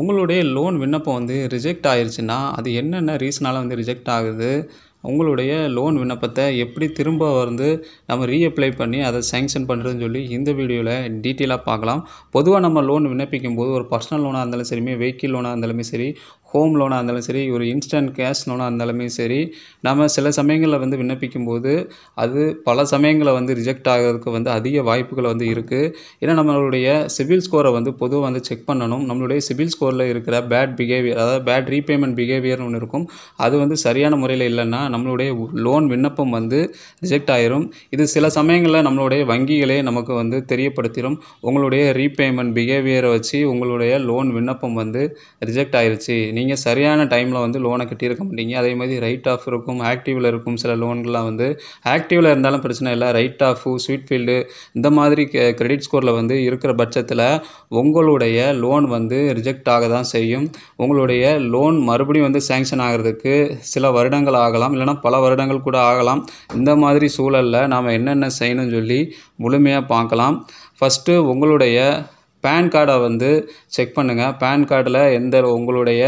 உங்களுடைய லோன் விண்ணப்பம் வந்து ரிஜெக்ட் ஆயிடுச்சுன்னா அது என்னென்ன ரீசனால் வந்து ரிஜெக்ட் ஆகுது உங்களுடைய லோன் விண்ணப்பத்தை எப்படி திரும்ப வந்து நம்ம ரீஅப்ளை பண்ணி அதை சேங்ஷன் பண்ணுறதுன்னு சொல்லி இந்த வீடியோவில் டீட்டெயிலாக பார்க்கலாம் பொதுவாக நம்ம லோன் விண்ணப்பிக்கும் போது ஒரு பர்சனல் லோனாக இருந்தாலும் சரிமே வெஹிக்கிள் லோனாக இருந்தாலுமே சரி ஹோம் லோனாக இருந்தாலும் சரி ஒரு இன்ஸ்டன்ட் கேஷ் லோனாக இருந்தாலுமே சரி நம்ம சில சமயங்களில் வந்து விண்ணப்பிக்கும் போது அது பல சமயங்களில் வந்து ரிஜெக்ட் ஆகிறதுக்கு வந்து அதிக வாய்ப்புகள் வந்து இருக்குது ஏன்னா நம்மளுடைய சிவில் ஸ்கோரை வந்து பொதுவாக வந்து செக் பண்ணணும் நம்மளுடைய சிவில் ஸ்கோரில் இருக்கிற பேட் பிஹேவியர் அதாவது பேட் ரீபேமெண்ட் பிஹேவியர்னு ஒன்று இருக்கும் அது வந்து சரியான முறையில் இல்லைன்னா நம்மளுடைய லோன் விண்ணப்பம் வந்து ரிஜெக்ட் ஆயிரும் இது சில சமயங்களில் நம்மளுடைய வங்கிகளே நமக்கு வந்து தெரியப்படுத்திடும் உங்களுடைய ரீபேமெண்ட் பிஹேவியரை வச்சு உங்களுடைய லோன் விண்ணப்பம் வந்து ரிஜெக்ட் ஆயிடுச்சு நீங்கள் நீங்கள் சரியான டைமில் வந்து லோனை கட்டியிருக்க மாட்டீங்க அதே மாதிரி ரைட் ஆஃப் இருக்கும் ஆக்டிவில் இருக்கும் சில லோன்கள்லாம் வந்து ஆக்டிவில் இருந்தாலும் பிரச்சனை இல்லை ரைட் ஆஃபு ஸ்வீட் ஃபீல்டு இந்த மாதிரி கிரெடிட் ஸ்கோரில் வந்து இருக்கிற பட்சத்தில் உங்களுடைய லோன் வந்து ரிஜெக்ட் ஆக தான் செய்யும் உங்களுடைய லோன் மறுபடியும் வந்து சேங்ஷன் ஆகிறதுக்கு சில வருடங்கள் ஆகலாம் இல்லைனா பல வருடங்கள் கூட ஆகலாம் இந்த மாதிரி சூழலில் நாம் என்னென்ன செய்யணும்னு சொல்லி முழுமையாக பார்க்கலாம் ஃபஸ்ட்டு உங்களுடைய பேன் கார்டை வந்து செக் பண்ணுங்கள் பேன் கார்டில் எந்த உங்களுடைய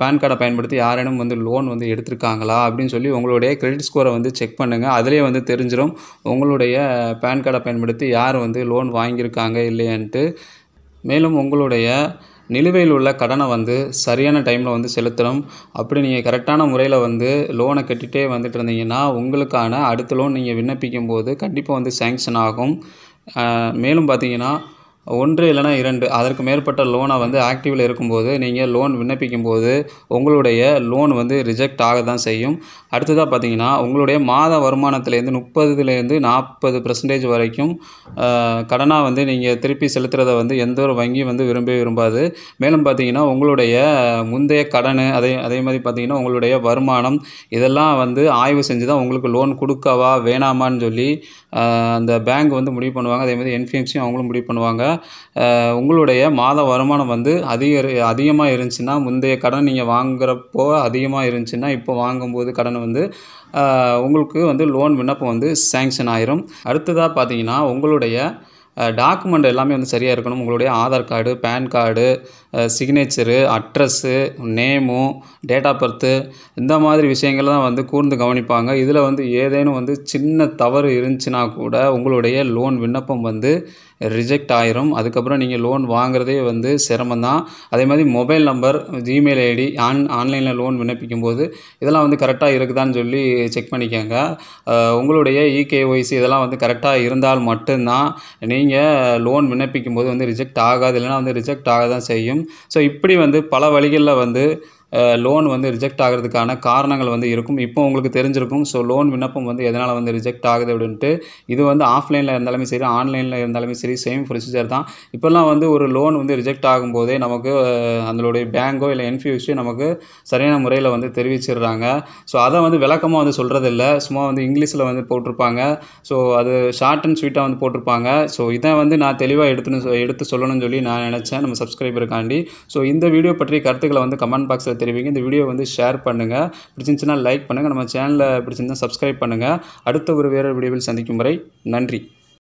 பேன் கார்டை பயன்படுத்தி யாரேனும் வந்து லோன் வந்து எடுத்திருக்காங்களா அப்படின்னு சொல்லி உங்களுடைய கிரெடிட் ஸ்கோரை வந்து செக் பண்ணுங்கள் அதிலே வந்து தெரிஞ்சிடும் உங்களுடைய பேன் கார்டை பயன்படுத்தி யார் வந்து லோன் வாங்கியிருக்காங்க இல்லையான்ட்டு மேலும் உங்களுடைய நிலுவையில் உள்ள கடனை வந்து சரியான டைமில் வந்து செலுத்தணும் அப்படி நீங்கள் கரெக்டான முறையில் வந்து லோனை கட்டிகிட்டே வந்துட்டு இருந்தீங்கன்னா உங்களுக்கான அடுத்த லோன் நீங்கள் விண்ணப்பிக்கும் போது கண்டிப்பாக வந்து சேங்ஷன் ஆகும் மேலும் பார்த்தீங்கன்னா ஒன்று இல்லைனா இரண்டு அதற்கு மேற்பட்ட லோனை வந்து ஆக்டிவில் இருக்கும்போது நீங்கள் லோன் விண்ணப்பிக்கும் போது உங்களுடைய லோன் வந்து ரிஜெக்ட் ஆக தான் செய்யும் அடுத்ததாக பார்த்தீங்கன்னா உங்களுடைய மாத வருமானத்துலேருந்து முப்பதுலேருந்து நாற்பது பர்சன்டேஜ் வரைக்கும் கடனாக வந்து நீங்கள் திருப்பி செலுத்துகிறத வந்து எந்த ஒரு வங்கி வந்து விரும்பவே விரும்பாது மேலும் பார்த்தீங்கன்னா உங்களுடைய முந்தைய கடன் அதே அதே மாதிரி பார்த்தீங்கன்னா உங்களுடைய வருமானம் இதெல்லாம் வந்து ஆய்வு செஞ்சு தான் உங்களுக்கு லோன் கொடுக்கவா வேணாமான்னு சொல்லி அந்த பேங்க் வந்து முடிவு பண்ணுவாங்க அதே மாதிரி என்ஃபிஎம்சியும் அவங்களும் முடிவு பண்ணுவாங்க உங்களுடைய மாத வருமானம் வந்து அதிக அதிகமாக இருந்துச்சுன்னா முந்தைய கடன் நீங்கள் வாங்குறப்போ அதிகமாக இருந்துச்சுன்னா இப்போ வாங்கும்போது கடன் வந்து உங்களுக்கு வந்து லோன் விண்ணப்பம் வந்து சேங்ஷன் ஆயிரும் அடுத்ததாக பார்த்தீங்கன்னா உங்களுடைய டாக்குமெண்ட் எல்லாமே வந்து சரியாக இருக்கணும் உங்களுடைய Aadhaar card PAN card signature address name date of birth இந்த மாதிரி விஷயங்கள் தான் வந்து கூர்ந்து கவனிப்பாங்க இதில் வந்து ஏதேனும் வந்து சின்ன தவறு இருந்துச்சுன்னா கூட உங்களுடைய லோன் விண்ணப்பம் வந்து ரிஜெக்ட் ஆயிரும் அதுக்கப்புறம் நீங்கள் லோன் வாங்குறதே வந்து சிரமம் தான் அதே மாதிரி mobile number Gmail ID on ஆன்லைனில் லோன் விண்ணப்பிக்கும் போது இதெல்லாம் வந்து கரெக்டாக இருக்குதான்னு சொல்லி செக் பண்ணிக்கோங்க உங்களுடைய இகேஒய்சி e இதெல்லாம் வந்து கரெக்டாக இருந்தால் மட்டும்தான் நீங்கள் நீங்கள் லோன் விண்ணப்பிக்கும் போது வந்து ரிஜெக்ட் ஆகாது இல்லைனா வந்து ரிஜெக்ட் ஆக தான் செய்யும் ஸோ இப்படி வந்து பல வழிகளில் வந்து லோன் வந்து ரிஜெக்ட் ஆகிறதுக்கான காரணங்கள் வந்து இருக்கும் இப்போ உங்களுக்கு தெரிஞ்சிருக்கும் ஸோ லோன் விண்ணப்பம் வந்து எதனால் வந்து ரிஜெக்ட் ஆகுது அப்படின்ட்டு இது வந்து ஆஃப்லைனில் இருந்தாலுமே சரி ஆன்லைனில் இருந்தாலுமே சரி சேம் ப்ரொசீஜர் தான் இப்போல்லாம் வந்து ஒரு லோன் வந்து ரிஜெக்ட் ஆகும்போதே நமக்கு அதனுடைய பேங்கோ இல்லை என்ஃபியூஸோ நமக்கு சரியான முறையில் வந்து தெரிவிச்சிடுறாங்க ஸோ அதை வந்து விளக்கமாக வந்து சொல்கிறதில்ல சும்மா வந்து இங்கிலீஷில் வந்து போட்டிருப்பாங்க ஸோ அது ஷார்ட் அண்ட் ஸ்வீட்டாக வந்து போட்டிருப்பாங்க ஸோ இதை வந்து நான் தெளிவாக எடுத்துன்னு எடுத்து சொல்லணும்னு சொல்லி நான் நினச்சேன் நம்ம சப்ஸ்கிரைபருக்காண்டி ஸோ இந்த வீடியோ பற்றிய கருத்துக்களை வந்து கமெண்ட் பாக்ஸில் தெரிவிங்க இந்த வீடியோ வந்து ஷேர் பண்ணுங்கள் பிடிச்சிருந்துச்சுன்னா லைக் பண்ணுங்கள் நம்ம சேனலில் பிடிச்சிருந்தா சப்ஸ்கிரைப் பண்ணுங்கள் அடுத்த ஒரு வேறு வீடியோவில் சந்திக்கும் முறை நன்றி